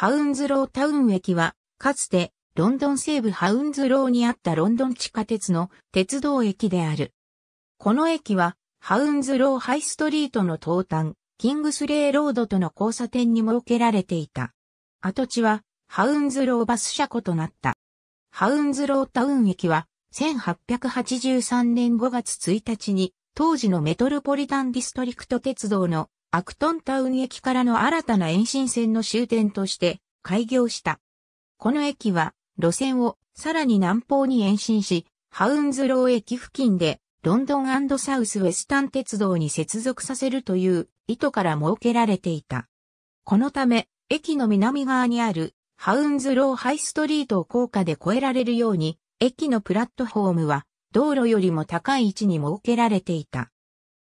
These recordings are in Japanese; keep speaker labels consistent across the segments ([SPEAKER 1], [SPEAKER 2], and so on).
[SPEAKER 1] ハウンズロータウン駅は、かつて、ロンドン西部ハウンズローにあったロンドン地下鉄の鉄道駅である。この駅は、ハウンズローハイストリートの東端、キングスレーロードとの交差点に設けられていた。跡地は、ハウンズローバス車庫となった。ハウンズロータウン駅は、1883年5月1日に、当時のメトロポリタンディストリクト鉄道のアクトンタウン駅からの新たな延伸線の終点として開業した。この駅は路線をさらに南方に延伸し、ハウンズロー駅付近でロンドンサウスウェスタン鉄道に接続させるという意図から設けられていた。このため、駅の南側にあるハウンズローハイストリートを高架で越えられるように、駅のプラットフォームは道路よりも高い位置に設けられていた。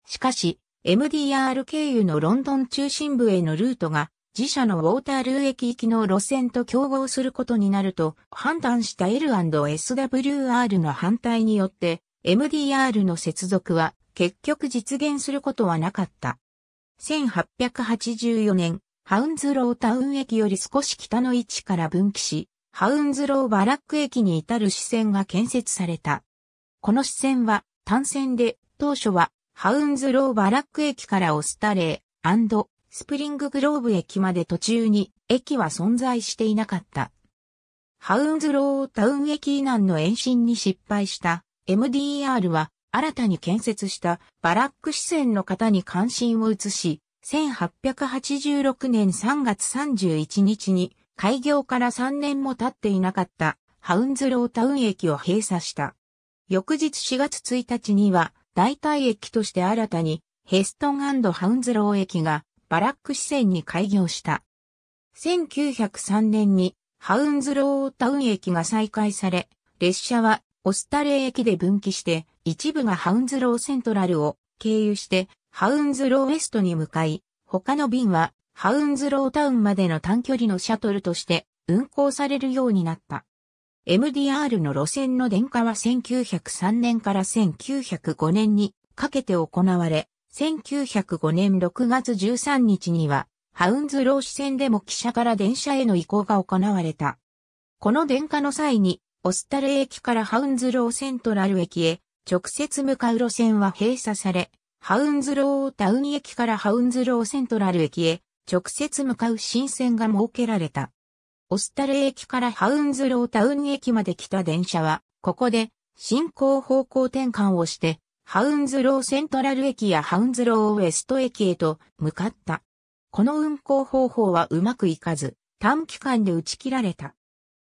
[SPEAKER 1] しかし、MDR 経由のロンドン中心部へのルートが自社のウォータールー駅行きの路線と競合することになると判断した L&SWR の反対によって MDR の接続は結局実現することはなかった。1884年、ハウンズロータウン駅より少し北の位置から分岐し、ハウンズローバラック駅に至る支線が建設された。この支線は単線で当初はハウンズローバラック駅からオスタレースプリンググローブ駅まで途中に駅は存在していなかった。ハウンズロータウン駅以南の延伸に失敗した MDR は新たに建設したバラック支線の方に関心を移し、1886年3月31日に開業から3年も経っていなかったハウンズロータウン駅を閉鎖した。翌日4月1日には代替駅として新たにヘストンハウンズロー駅がバラック支線に開業した。1903年にハウンズロータウン駅が再開され、列車はオスタレー駅で分岐して、一部がハウンズローセントラルを経由して、ハウンズローウエストに向かい、他の便はハウンズロータウンまでの短距離のシャトルとして運行されるようになった。MDR の路線の電化は1903年から1905年にかけて行われ、1905年6月13日には、ハウンズロー支線でも汽車から電車への移行が行われた。この電化の際に、オスタル駅からハウンズローセントラル駅へ直接向かう路線は閉鎖され、ハウンズロータウン駅からハウンズローセントラル駅へ直接向かう新線が設けられた。オスタル駅からハウンズロータウン駅まで来た電車は、ここで進行方向転換をして、ハウンズローセントラル駅やハウンズローウエスト駅へと向かった。この運行方法はうまくいかず、短期間で打ち切られた。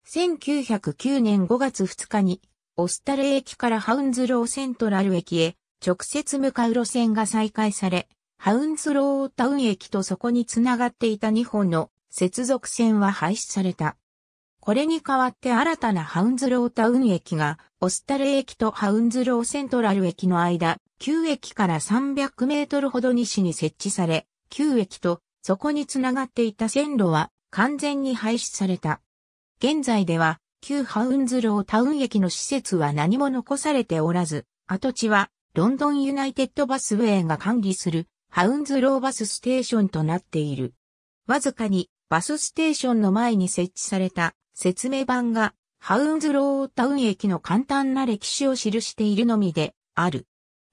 [SPEAKER 1] 1909年5月2日に、オスタル駅からハウンズローセントラル駅へ直接向かう路線が再開され、ハウンズロータウン駅とそこにつながっていた2本の接続線は廃止された。これに代わって新たなハウンズロータウン駅が、オスタレ駅とハウンズローセントラル駅の間、旧駅から300メートルほど西に設置され、旧駅とそこにつながっていた線路は完全に廃止された。現在では、旧ハウンズロータウン駅の施設は何も残されておらず、跡地はロンドンユナイテッドバスウェイが管理するハウンズローバスステーションとなっている。わずかにバスステーションの前に設置された説明板がハウンズロータウン駅の簡単な歴史を記しているのみである。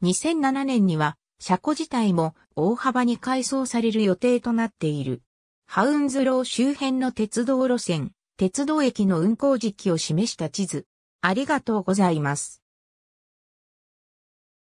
[SPEAKER 1] 2007年には車庫自体も大幅に改装される予定となっている。ハウンズロー周辺の鉄道路線、鉄道駅の運行時期を示した地図。ありがとうございます。